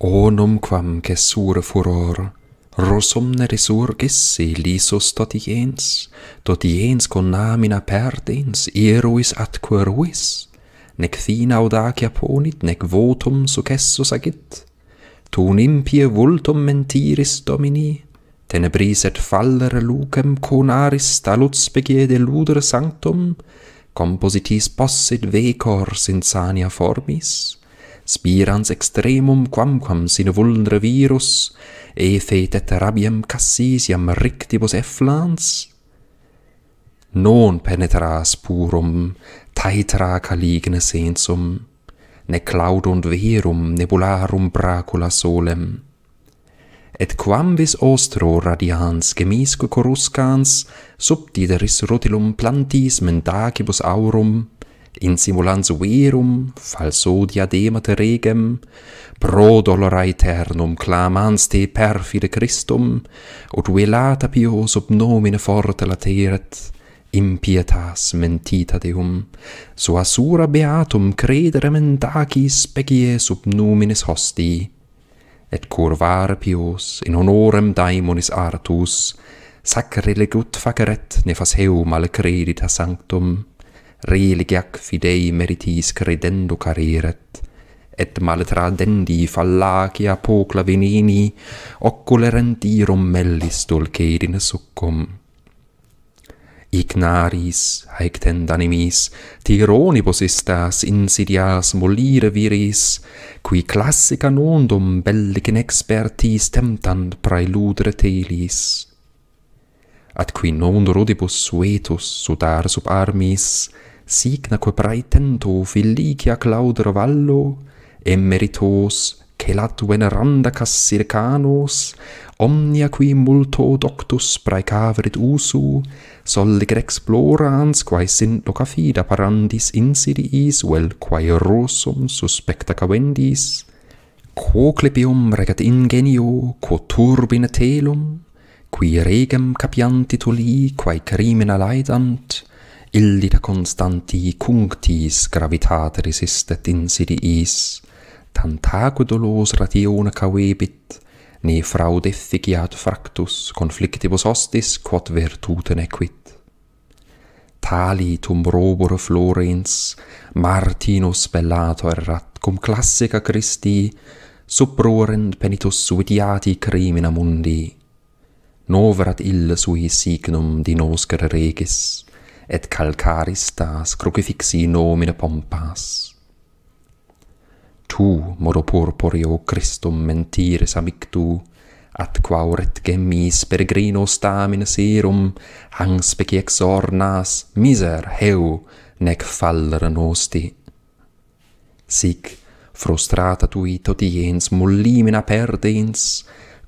onum quam cessure furor rosum ne resurgis elisus totiens totiens conamina perdens eruis atque ruis nec fina audacia ponit nec votum su agit tun impie vultum mentiris domini tenebris et fallere lucem conaris taluts pegie de ludere sanctum compositis possit vecors in sania formis spirans extremum quamquam sine vulnere virus e et rabiam cassis iam rictibus efflans non penetras purum taitra caligne sensum ne claudunt und verum nebularum bracula solem et quam vis ostro radians gemisque coruscans subtideris rotilum plantis mentacibus aurum in simulans verum falso diadema te regem pro dolora aeternum clamans te perfide christum ut velata pio sub nomine forte lateret in pietas mentita deum so asura beatum credere mentaci specie sub nomines hosti et curvar pios in honorem daimonis artus sacrilegut faceret nefas heum mal creditas sanctum religiac fidei meritis credendo careret, et maletradendi fallacia pocla venini, irum mellis dulcedine succum. Ignaris, haec tendanimis, tigroni istas insidias molire viris, qui classica nondum belligen expertis temptant praeludre telis. At qui non rodibus suetus sudar sub armis, signa quo praetento filicia claudro vallo, e meritos, che veneranda cassircanos, omnia qui multo doctus praecaverit usu, solle grex plorans, quae sint loca fida parandis insidiis, vel quae rosum suspecta cavendis, quo clepium regat ingenio, quo turbine qui regem capianti tuli, quae crimina laidant, illita constanti cunctis gravitate resistet insidi is, tantaque dolos ratione cavebit, ne fraude efficiat fractus conflictibus hostis quod virtuten equit. Tali tum robur florens, Martinus bellato errat, cum classica Christi, subruorent penitus vitiati crimina mundi. Novrat ill sui signum di noscere regis, et calcaris tas crucifixi nomine pompas. Tu, modo purporio Christum mentires amictu, at quaurit gemis peregrino stamin serum, hang speci ex ornas, miser heu, nec faller nosti. Sic, frustrata tui totiens mullimina consili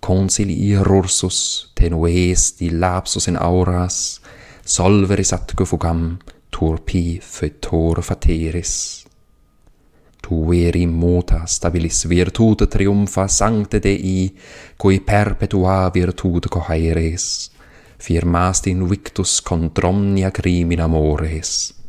consilii tenues di lapsus in auras, solveris atque fugam turpi fetor fateris. Tu veri mota stabilis virtute triumfa sancte Dei, cui perpetua virtute cohaeris, firmast in victus contromnia crimina mores.'